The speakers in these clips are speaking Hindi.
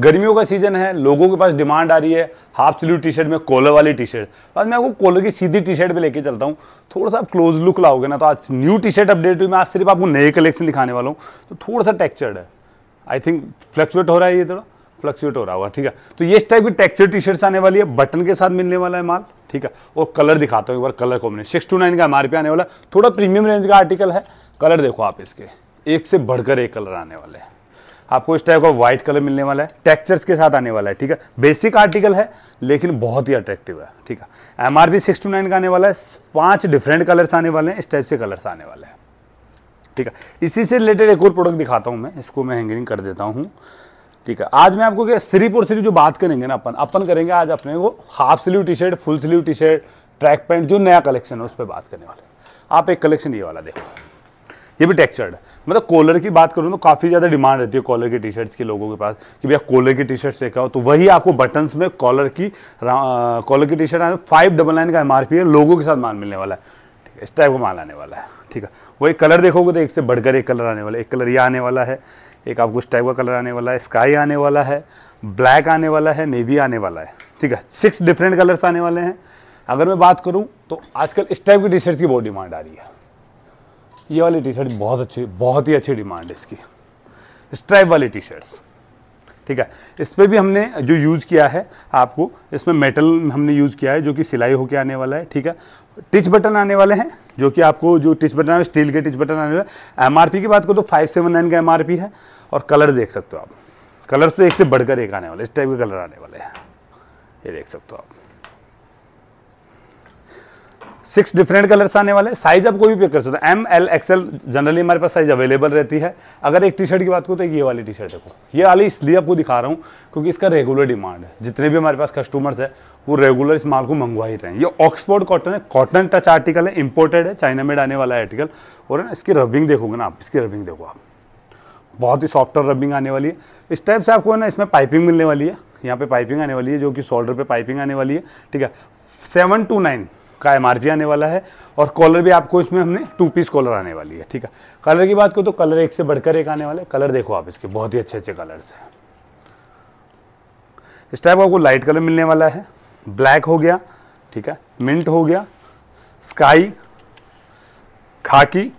गर्मियों का सीज़न है लोगों के पास डिमांड आ रही है हाफ स्लीव टी शर्ट में कॉलर वाली टी शर्ट तो आज मैं आपको कॉलर की सीधी टी शर्ट पर लेके चलता हूँ थोड़ा सा आप क्लोज लुक लाओगे ना तो आज न्यू टी शर्ट अपडेट हुई मैं आज सिर्फ आपको नए कलेक्शन दिखाने वाला हूँ तो थोड़ा सा टेक्चर्ड है आई थिंक फ्लक्चुएट हो रहा है ये थोड़ा फ्लक्चुएट हो रहा होगा ठीक है तो ये इस टाइप की टेक्चर टी शर्ट्स आने वाली है बटन के साथ मिलने वाला है माल ठीक है और कलर दिखाता हूँ एक बार colour combination six two nine का एम आने वाला थोड़ा प्रीमियम रेंज का आर्टिकल है कलर देखो आप इसके एक से बढ़कर एक कलर आने वाले हैं आपको इस टाइप का व्हाइट कलर मिलने वाला है टेक्चर्स के साथ आने वाला है ठीक है बेसिक आर्टिकल है लेकिन बहुत ही अट्रैक्टिव है ठीक है M R B six two nine का आने वाला है पाँच डिफरेंट कलर्स आने वाले हैं इस टाइप से कलर्स आने वाले हैं ठीक है इसी से रिलेटेड एक और प्रोडक्ट दिखाता हूँ मैं इसको मैं हैंगरिंग कर देता हूँ ठीक है आज मैं आपको क्या सिर्फ और सिर्फ जो बात करेंगे ना अपन अपन करेंगे आज अपने को half sleeve T shirt full sleeve T shirt track pant जो नया कलेक्शन है उस पर बात करने वाले आप एक कलेक्शन ये वाला देखो ये भी टेक्चर्ड है मतलब कॉलर की बात करूँ तो काफ़ी ज़्यादा डिमांड रहती है कॉलर की टी शर्ट्स के लोगों के पास कि भैया कॉलर की टी शर्ट्स देखा हो तो वही आपको बटन्स में कॉलर की कॉलर की टी शर्ट आने फाइव डबल नाइन का एम है लोगों के साथ माल मिलने वाला है इस टाइप का माल आने वाला है ठीक है वही कलर देखोगे तो एक से बढ़कर एक कलर आने वाला है एक कलर ये आने वाला है एक आपको उस टाइप का कलर आने वाला है स्काई आने वाला है ब्लैक आने वाला है नेवी आने वाला है ठीक है सिक्स डिफरेंट कलर्स आने वाले हैं अगर मैं बात करूँ तो आजकल इस टाइप की टी शर्ट्स की बहुत डिमांड आ रही है ये वाली टी शर्ट बहुत अच्छी बहुत ही अच्छी डिमांड है इसकी स्ट्राइप वाली टी शर्ट्स ठीक है इस पर भी हमने जो यूज़ किया है आपको इसमें मेटल हमने यूज़ किया है जो कि सिलाई होके आने वाला है ठीक है टिच बटन आने वाले हैं जो कि आपको जो टिच बटन स्टील के टिच बटन आने वाले एम आर पी की बात करो तो फाइव सेवन नाइन का एम आर पी है और कलर देख सकते हो आप कलर से एक से बढ़कर एक आने वाला इस टाइप के कलर आने वाले हैं ये देख सकते हो आप सिक्स डिफरेंट कलर्स आने वाले साइज आप कोई भी पिक कर सकते हो एम एल एक्सएल जनरली हमारे पास साइज अवेलेबल रहती है अगर एक टी शर्ट की बात करूँ तो ये वाली टी शर्ट देखो ये वाली इसलिए आपको दिखा रहा हूँ क्योंकि इसका रेगुलर डिमांड है जितने भी हमारे पास कस्टमर्स है वो रेगुलर इस माल को मंगवा ही रहे हैं ये ऑक्सफोर्ड कॉटन है कॉटन टच आर्टिकल है इम्पोर्टेड है चाइना मेड आने वाला है आर्टिकल और ना इसकी रबिंग देखोगे ना आप इसकी रबिंग देखो आप बहुत ही सॉफ्ट रबिंग आने वाली है इस टाइप से आपको ना इसमें पाइपिंग मिलने वाली है यहाँ पे पाइपिंग आने वाली है जो कि शोल्डर पे पाइपिंग आने वाली है ठीक है सेवन टू नाइन का एम आने वाला है और कॉलर भी आपको इसमें हमने टू पीस कॉलर आने वाली है ठीक है कलर की बात करो तो कलर एक से बढ़कर एक आने वाला है कलर देखो आप इसके बहुत ही अच्छे अच्छे कलर्स हैं इस टाइप आपको लाइट कलर मिलने वाला है ब्लैक हो गया ठीक है मिंट हो गया स्काई खाकी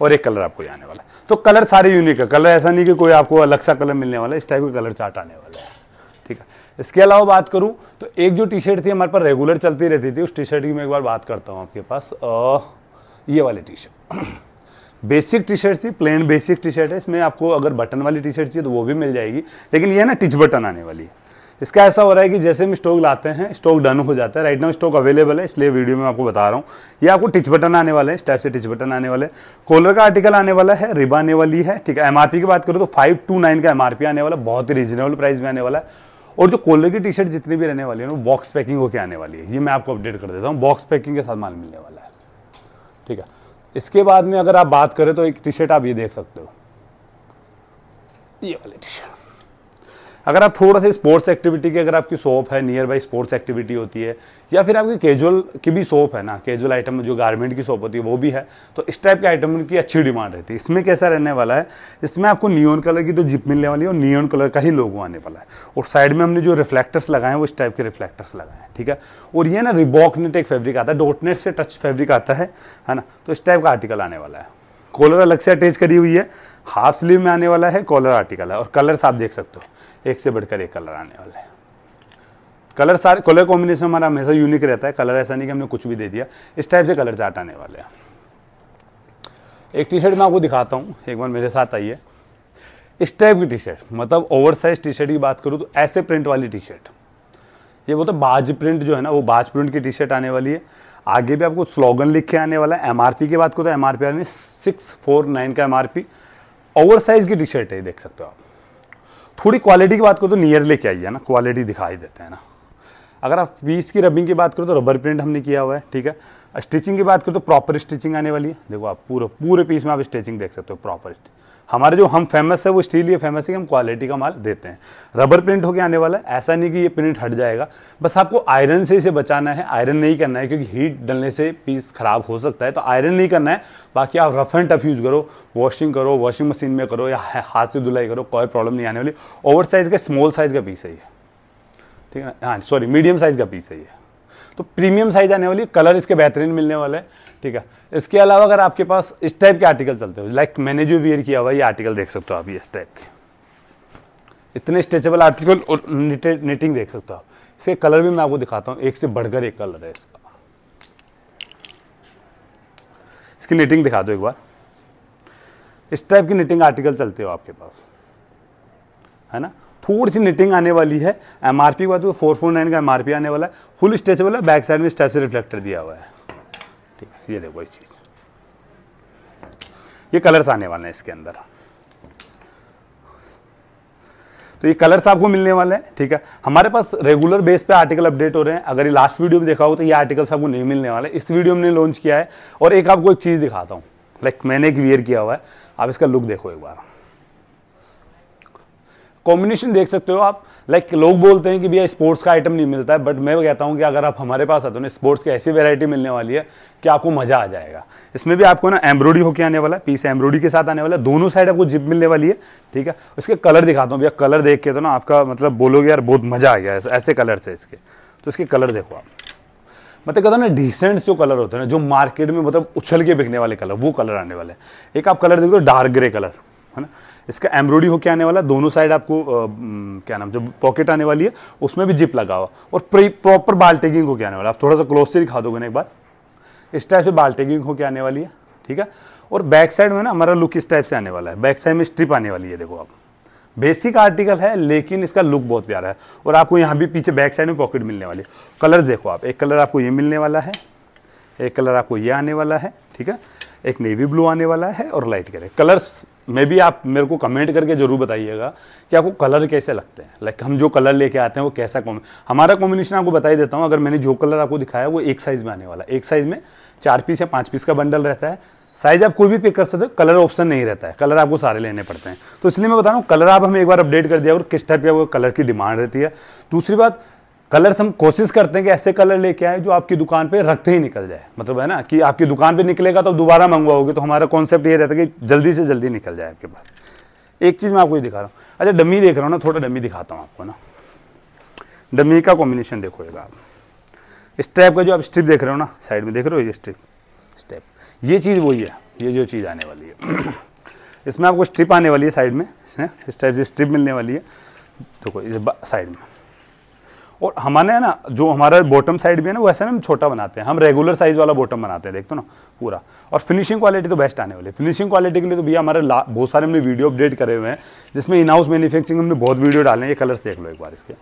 और एक कलर आपको आने वाला है तो कलर सारे यूनिक है कलर ऐसा नहीं कि कोई आपको अलग सा कलर मिलने वाला है इस टाइप का कलर चार्ट आने वाला है इसके अलावा बात करूँ तो एक जो टी शर्ट थी हमारे पास रेगुलर चलती रहती थी उस टी शर्ट की मैं एक बार बात करता हूँ आपके पास आ, ये वाली T shirt basic T shirt थी प्लेन बेसिक टी शर्ट है इसमें आपको अगर बटन वाली टी शर्ट चाहिए तो वो भी मिल जाएगी लेकिन ये ना टिच बटन आने वाली है इसका ऐसा हो रहा है कि जैसे हम स्टॉक लाते हैं स्टॉक डन हो जाता है राइट नाउ स्टॉक अवेलेबल है इसलिए वीडियो में आपको बता रहा हूँ ये आपको टिच बटन आने वाले हैं स्टेप से टिच बटन आने वाले कॉलर का आर्टिकल आने वाला है रिबा आने वाली है ठीक है एमआरपी की बात करूँ तो फाइव टू नाइन का एमआरपी आने वाला बहुत ही रीजनेबल प्राइस में आने वाला है और जो कोल्ले की टी शर्ट जितनी भी रहने वाली है वो बॉक्स पैकिंग होकर आने वाली है ये मैं आपको अपडेट कर देता हूँ बॉक्स पैकिंग के साथ माल मिलने वाला है ठीक है इसके बाद में अगर आप बात करें तो एक टी शर्ट आप ये देख सकते हो ये वाली टी शर्ट अगर आप थोड़ा सा स्पोर्ट्स एक्टिविटी की अगर आपकी शॉप है नियर बाई स्पोर्ट्स एक्टिविटी होती है या फिर आपकी कैजुअल की भी शॉप है ना कैजुअल आइटम जो गारमेंट की शॉप होती है वो भी है तो इस टाइप के आइटम की अच्छी डिमांड रहती है इसमें कैसा रहने वाला है इसमें आपको नियोन कलर की तो जिप मिलने वाली है और नियोन कलर का ही लोगो आने वाला है और साइड में हमने जो रिफ्लेक्टर्स लगाए हैं वो इस टाइप के रिफ्लेक्टर्स लगाए हैं ठीक है और ये ना रिबॉकनेट एक फैब्रिक आता है डोटनेट से टच फैब्रिक आता है है ना तो इस टाइप का आर्टिकल आने वाला है कॉलर अलग से अटैच करी हुई है हाफ स्लीव में आने वाला है कॉलर आर्टिकल है और कलर्स आप देख सकते हो एक से बढ़कर एक कलर आने वाला है कलर सारे कलर कॉम्बिनेशन हमारा हमेशा यूनिक रहता है कलर ऐसा नहीं कि हमने कुछ भी दे दिया इस टाइप से कलर चार्ट आने वाले हैं एक टी शर्ट मैं आपको दिखाता हूँ एक बार मेरे साथ आइए इस टाइप की टी शर्ट मतलब ओवर साइज टी शर्ट की बात करूँ तो ऐसे प्रिंट वाली टी शर्ट ये बोलते तो बाज प्रिंट जो है ना वो बाज प्रिंट की टी शर्ट आने वाली है आगे भी आपको स्लोगन लिख के आने वाला है पी की बात करो तो M R P six four nine का M R P over size की टी शर्ट है देख सकते हो आप थोड़ी क्वालिटी की बात करो तो नियर लेके आइए ना क्वालिटी दिखाई देते हैं ना अगर आप पीस की रबिंग की बात करो तो रबर प्रिंट हमने किया हुआ है ठीक है स्टिचिंग की बात करो तो प्रॉपर स्टिचिंग आने वाली है देखो आप पूरे पूरे पीस में आप स्टिचिंग देख सकते हो प्रॉपर स्टिचिंग हमारे जो हम फेमस है वो स्टील ये फेमस है कि हम क्वालिटी का माल देते हैं रबर प्रिंट होकर आने वाला है ऐसा नहीं कि ये प्रिंट हट जाएगा बस आपको आयरन से इसे बचाना है आयरन नहीं करना है क्योंकि हीट डलने से पीस खराब हो सकता है तो आयरन नहीं करना है बाकी आप रफ एंड टफ यूज़ करो वॉशिंग करो वॉशिंग मशीन में करो या हाथ से धुलाई करो कोई प्रॉब्लम नहीं आने वाली ओवर साइज़ का स्मॉल साइज़ का पीस है ये ठीक है हाँ सॉरी मीडियम साइज़ का पीस है ये तो प्रीमियम साइज़ आने वाली कलर इसके बेहतरीन मिलने वाला है ठीक है इसके अलावा अगर आपके पास इस टाइप के आर्टिकल चलते हो लाइक मैंने जो वेयर किया हुआ ये आर्टिकल देख सकते हो आप ये इस टाइप के इतने स्ट्रेचेबल आर्टिकल और निटिंग देख सकते हो आप इसके कलर भी मैं आपको दिखाता हूँ एक से बढ़कर एक कलर है इसका इसकी निटिंग दिखा दो एक बार इस टाइप की निटिंग आर्टिकल चलते हो आपके पास है ना थोड़ी सी निटिंग आने वाली है एमआरपी आर पी के बाद फोर फोर नाइन का एमआरपी आने वाला है फुल स्ट्रेचेबल है बैक साइड में स्टेप से रिफ्लेक्टर दिया हुआ है ठीक है ये देखो ये चीज़ ये कलर्स आने वाले हैं इसके अंदर तो ये कलर्स आपको मिलने वाले हैं ठीक है हमारे पास रेगुलर बेस पे आर्टिकल अपडेट हो रहे हैं अगर ये लास्ट वीडियो में देखा हो तो ये आर्टिकल्स आपको नहीं मिलने वाले इस वीडियो में लॉन्च किया है और एक आपको एक चीज़ दिखाता हूं लाइक मैंने एक वियर किया हुआ है आप इसका लुक देखो एक बार कॉम्बिनेशन देख सकते हो आप लाइक लोग बोलते हैं कि भैया स्पोर्ट्स का आइटम नहीं मिलता है बट मैं कहता हूँ कि अगर आप हमारे पास आते हो ना स्पोर्ट्स की ऐसी वेरायटी मिलने वाली है कि आपको मज़ा आ जाएगा इसमें भी आपको ना एम्ब्रॉयडी होकर आने वाला है पीस एम्ब्रॉयडी के साथ आने वाला है दोनों साइड आपको जिप मिलने वाली है ठीक है उसके कलर दिखाता हूँ भैया कलर देख के तो ना आपका मतलब बोलोगे यार बहुत मज़ा आ गया ऐसे कलर से इसके तो इसके कलर देखो आप मतलब कहता ना डिसेंट जो कलर होते हैं ना जो मार्केट में मतलब उछल के बिकने वाले कलर वो कलर आने वाले एक आप कलर देखो तो डार्क ग्रे कलर है ना इसका एम्ब्रॉयडरी होके आने वाला दोनों साइड आपको आ, क्या नाम जो पॉकेट आने वाली है उसमें भी जिप लगा हुआ और प्रॉपर बाल टेगिंग होके आने वाला आप थोड़ा सा क्लोज से दिखा दोगे ना एक बार इस टाइप से बाल टेगिंग होके आने वाली है ठीक है और बैक साइड में ना हमारा लुक इस टाइप से आने वाला है बैक साइड में स्ट्रिप आने वाली है देखो आप बेसिक आर्टिकल है लेकिन इसका लुक बहुत प्यारा है और आपको यहाँ भी पीछे बैक साइड में पॉकेट मिलने वाली है कलर देखो आप एक कलर आपको ये मिलने वाला है एक कलर आपको ये आने वाला है ठीक है एक नेवी ब्लू आने वाला है और लाइट कलर कलर्स मे भी आप मेरे को कमेंट करके जरूर बताइएगा कि आपको कलर कैसे लगते हैं लाइक हम जो कलर लेके आते हैं वो कैसा कॉम हमारा कॉम्बिनेशन आपको बताई देता हूँ अगर मैंने जो कलर आपको दिखाया वो एक साइज़ में आने वाला एक साइज़ में चार पीस या पाँच पीस का बंडल रहता है साइज आप कोई भी पिक कर सकते हो कलर ऑप्शन नहीं रहता है कलर आपको सारे लेने पड़ते हैं तो इसलिए मैं बता रहा हूँ कलर आप हमें एक बार अपडेट कर दिया और किस टाइप की कलर की डिमांड रहती है दूसरी बात कलर्स हम कोशिश करते हैं कि ऐसे कलर लेके आए जो आपकी दुकान पे रखते ही निकल जाए मतलब है ना कि आपकी दुकान पे निकलेगा तो दोबारा मंगवाओगे तो हमारा कॉन्सेप्ट ये रहता है कि जल्दी से जल्दी निकल जाए आपके पास एक चीज़ मैं आपको ये दिखा रहा हूँ अच्छा डमी देख रहा हूँ ना थोड़ा डमी दिखाता हूँ आपको ना डमी का कॉम्बिनेशन देखोगेगा आप स्ट्रैप का जो आप स्ट्रिप देख रहे हो ना साइड में देख रहे हो ये स्ट्रिप स्टेप ये चीज़ वही है ये जो चीज़ आने वाली है इसमें आपको स्ट्रिप आने वाली है साइड में इस टाइप से स्ट्रिप मिलने वाली है देखो इस साइड में और हमारे है ना जो हमारा बॉटम साइड भी है ना वो ना हम छोटा बनाते हैं हम रेगुलर साइज वाला बॉटम बनाते हैं देखते हो ना पूरा और फिनिशिंग क्वालिटी तो बेस्ट आने वाली है फिनिशिंग क्वालिटी के लिए तो भैया हमारे बहुत सारे हमने वीडियो अपडेट करे हुए हैं जिसमें इन हाउस मैनुफैक्चरिंग हमने बहुत वीडियो डाले हैं ये कलर्स देख लो एक बार इसके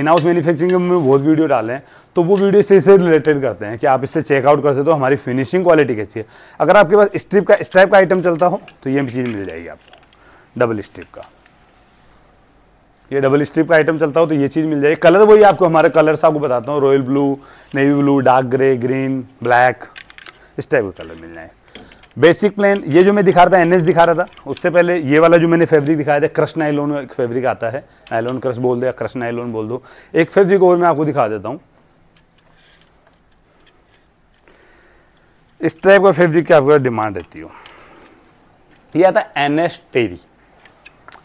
इन हाउस मैनुफैक्चरिंग में बहुत वीडियो डाले हैं तो वो वीडियो इससे इससे रिलेटेड करते हैं कि आप इससे चेकआउट कर सकते हो हमारी फिनिशिंग क्वालिटी कैसी है अगर आपके पास स्ट्रिप का स्ट्राइप का आइटम चलता हो तो ये भी चीज़ मिल जाएगी आपको डबल स्ट्रिप का ये डबल स्ट्रिप का आइटम चलता हो तो ये चीज़ मिल जाएगी कलर वही आपको हमारे कलर्स आपको बताता हूँ royal blue navy blue dark grey green black इस टाइप के कलर मिल जाए बेसिक प्लेन ये जो मैं दिखा रहा था एनएस दिखा रहा था उससे पहले ये वाला जो मैंने फैब्रिक दिखाया था क्रश नाइलोन एक फैब्रिक आता है नाइलोन क्रश बोल दो या क्रश नाइलोन बोल दो एक फैब्रिक और मैं आपको दिखा देता हूँ इस टाइप का फैब्रिक की आपको डिमांड रहती हो ये आता है एन एस टेरी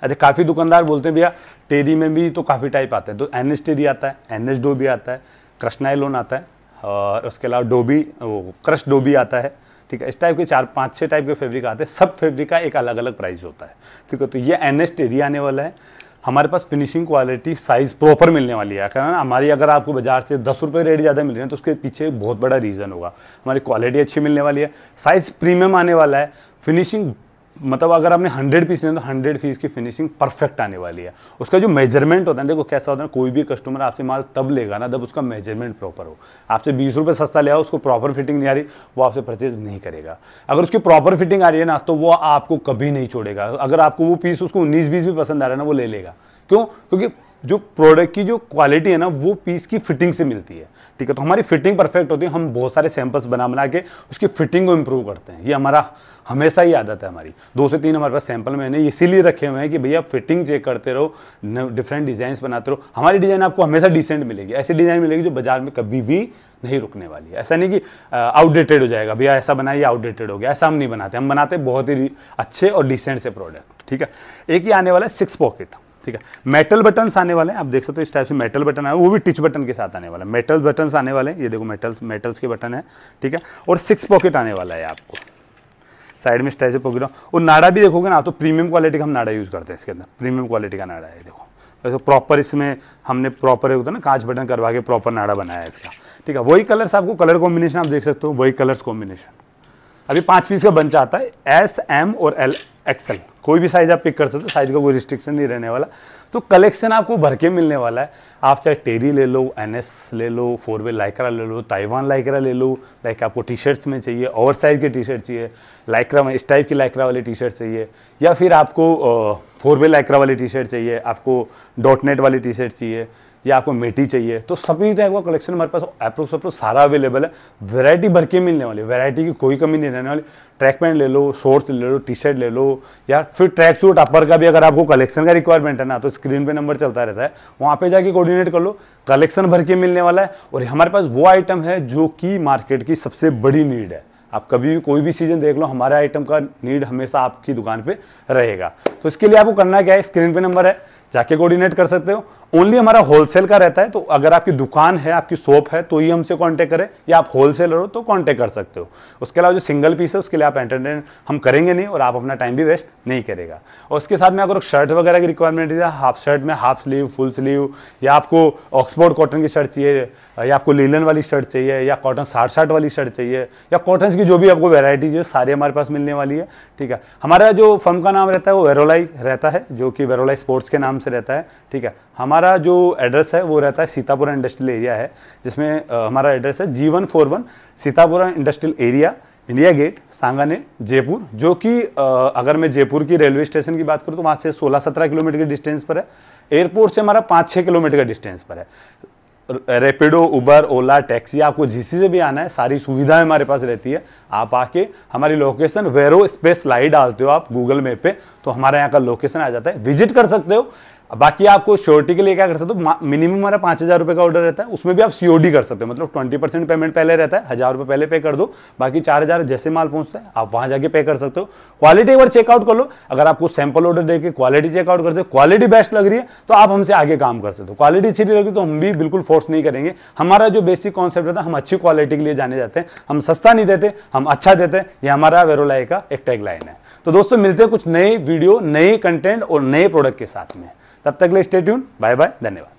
अच्छा काफ़ी दुकानदार बोलते हैं भैया टेरी में भी तो काफ़ी टाइप आते हैं तो एन एस टेरी आता है एन एस डोबी आता है क्रश्नाइलोन आता है और उसके अलावा डोबी वो क्रश डोबी आता है ठीक है इस टाइप के चार पाँच छः टाइप के फेब्रिक आते हैं सब फेब्रिक का एक अलग अलग प्राइस होता है ठीक है तो ये एन एस टेरी आने वाला है हमारे पास फिनिशिंग क्वालिटी साइज़ प्रॉपर मिलने वाली है कारण हमारी अगर आपको बाजार से दस रुपये रेट ज़्यादा मिल रहे हैं तो उसके पीछे बहुत बड़ा रीज़न होगा हमारी क्वालिटी अच्छी मिलने वाली है साइज़ प्रीमियम आने वाला है फिनिशिंग मतलब अगर आपने 100 पीस लेना तो 100 पीस की फिनिशिंग परफेक्ट आने वाली है उसका जो मेजरमेंट होता है देखो कैसा होता है कोई भी कस्टमर आपसे माल तब लेगा ना जब उसका मेजरमेंट प्रॉपर हो आपसे बीस रुपये सस्ता लिया उसको प्रॉपर फिटिंग नहीं आ रही वो आपसे परचेज नहीं करेगा अगर उसकी प्रॉपर फिटिंग आ रही है ना तो वो आपको कभी नहीं छोड़ेगा अगर आपको वो पीस उसको उन्नीस बीस भी पसंद आ रहा है ना वो ले लेगा क्यों क्योंकि जो प्रोडक्ट की जो क्वालिटी है ना वो पीस की फिटिंग से मिलती है ठीक है तो हमारी फिटिंग परफेक्ट होती है हम बहुत सारे सैंपल्स बना बना के उसकी फिटिंग को इम्प्रूव करते हैं ये हमारा हमेशा ही आदत है हमारी दो से तीन हमारे पास सैंपल मैंने इसीलिए रखे हुए हैं कि भैया फिटिंग चेक करते रहो डिफरेंट डिजाइन बनाते रहो हमारी डिजाइन आपको हमेशा डिसेंट मिलेगी ऐसी डिजाइन मिलेगी जो बाजार में कभी भी नहीं रुकने वाली है ऐसा नहीं कि आउटडेटेड हो जाएगा भैया ऐसा बनाइए आउटडेटेड हो गया ऐसा हम नहीं बनाते हम बनाते बहुत ही अच्छे और डिसेंट से प्रोडक्ट ठीक है एक ही आने वाला है सिक्स पॉकेट ठीक है मेटल बटन्स आने वाले हैं आप देख सकते हो इस टाइप से मेटल बटन आए वो भी टिच बटन के साथ आने वाला है मेटल बटन्स आने वाले हैं ये देखो मेटल मेटल्स के बटन है ठीक है और सिक्स पॉकेट आने वाला है आपको साइड में स्ट्रेचर पॉकेट और नाड़ा भी देखोगे ना तो प्रीमियम क्वालिटी का हम नाड़ा यूज़ करते हैं इसके अंदर प्रीमियम क्वालिटी का नाड़ा है देखो वैसे प्रॉपर इसमें हमने प्रॉपर होता है ना कांच बटन करवा के प्रॉपर नाड़ा बनाया है इसका ठीक है वही कलर्स आपको कलर कॉम्बिनेशन आप देख सकते हो वही कलर्स कॉम्बिनेशन अभी पाँच पीस का बंच आता है एस एम और एल एक्सएल कोई भी साइज आप पिक कर सकते हो साइज का कोई रिस्ट्रिक्शन नहीं रहने वाला तो कलेक्शन आपको भर के मिलने वाला है आप चाहे टेरी ले लो एन ले लो फोर वे लाइकरा ले लो ताइवान लाइकरा ले लो लाइक आपको टी शर्ट्स में चाहिए ओवर साइज के टी शर्ट चाहिए लाइकरा में इस टाइप की लाइकरा वाली टी शर्ट चाहिए या फिर आपको फोर वे लाइकरा वाली टी शर्ट चाहिए आपको डॉट नेट वाली टी शर्ट चाहिए या आपको मेटी चाहिए तो सभी टाइप का कलेक्शन हमारे पास अप्रोक्स अप्रोक्स सारा अवेलेबल है वैरायटी भर के मिलने वाली वैरायटी की कोई कमी नहीं रहने वाली ट्रैक पैंट ले लो शॉर्ट्स ले लो टी शर्ट ले लो या फिर ट्रैक सूट अपर का भी अगर आपको कलेक्शन का रिक्वायरमेंट है ना तो स्क्रीन पे नंबर चलता रहता है वहाँ पे जाके कोऑर्डिनेट कर लो कलेक्शन भर के मिलने वाला है और हमारे पास वो आइटम है जो कि मार्केट की सबसे बड़ी नीड है आप कभी भी कोई भी सीजन देख लो हमारे आइटम का नीड हमेशा आपकी दुकान पे रहेगा तो इसके लिए आपको करना क्या है स्क्रीन पे नंबर है जाके कोऑर्डिनेट कर सकते हो ओनली हमारा होलसेल का रहता है तो अगर आपकी दुकान है आपकी शॉप है तो ही हमसे कांटेक्ट करें या आप होलसेलर हो तो कांटेक्ट कर सकते हो उसके अलावा जो सिंगल पीस है उसके लिए आप एंटरटेन हम करेंगे नहीं और आप अपना टाइम भी वेस्ट नहीं करेगा और उसके साथ में अगर शर्ट वगैरह की रिक्वायरमेंट है हाफ शर्ट में हाफ स्लीव फुल स्लीव या आपको ऑक्सफोर्ड कॉटन की शर्ट चाहिए या आपको लीलन वाली शर्ट चाहिए या कॉटन साठ साठ वाली शर्ट चाहिए या कॉटन की जो भी आपको वेरायटी है सारी हमारे पास मिलने वाली है ठीक है हमारा जो फर्म का नाम रहता है वो वेरोलाई रहता है जो कि वेरोलाई स्पोर्ट्स के नाम से रहता है ठीक है हमारा जो एड्रेस है वो रहता है सीतापुरा इंडस्ट्रियल एरिया है जिसमें आ, हमारा एड्रेस है G one four one Sitapura industrial area India Gate Sanganer Jaipur जो कि अगर मैं जयपुर की रेलवे स्टेशन की बात करूँ तो वहाँ से 16-17 किलोमीटर के डिस्टेंस पर है एयरपोर्ट से हमारा 5-6 किलोमीटर का डिस्टेंस पर है रेपिडो उबर ओला टैक्सी आपको जिस से भी आना है सारी सुविधाएं हमारे पास रहती है आप आके हमारी लोकेशन वेरो स्पेस लाइट डालते हो आप गूगल मैप पे तो हमारे यहाँ का लोकेशन आ जाता है विजिट कर सकते हो बाकी आपको श्योरिटी के लिए क्या कर सकते हो मिनिमम हमारा पाँच हज़ार रुपये का ऑर्डर रहता है उसमें भी आप सीओडी कर सकते हो मतलब ट्वेंटी परसेंट पेमेंट पहले रहता है हज़ार रुपये पहले पे कर दो बाकी चार हज़ार जैसे माल पहुंचता है आप वहाँ जाके पे कर सकते हो क्वालिटी एक बार चेकआउट कर लो अगर आपको सैम्पल ऑर्डर देकर क्वालिटी चेकआउट करते हो क्वालिटी बेस्ट लग रही है तो आप हमसे आगे काम कर सकते हो क्वालिटी अच्छी नहीं लगी तो हम भी बिल्कुल फोर्स नहीं करेंगे हमारा जो बेसिक कॉन्सेप्ट रहता है हम अच्छी क्वालिटी के लिए जाने जाते हैं हम सस्ता नहीं देते हम अच्छा देते हैं ये हमारा वेरोलाई का एक टैग लाइन है तो दोस्तों मिलते हैं कुछ नए वीडियो नए कंटेंट और नए प्रोडक्ट के साथ में तब तक लिए स्टेट्यून बाय बाय धन्यवाद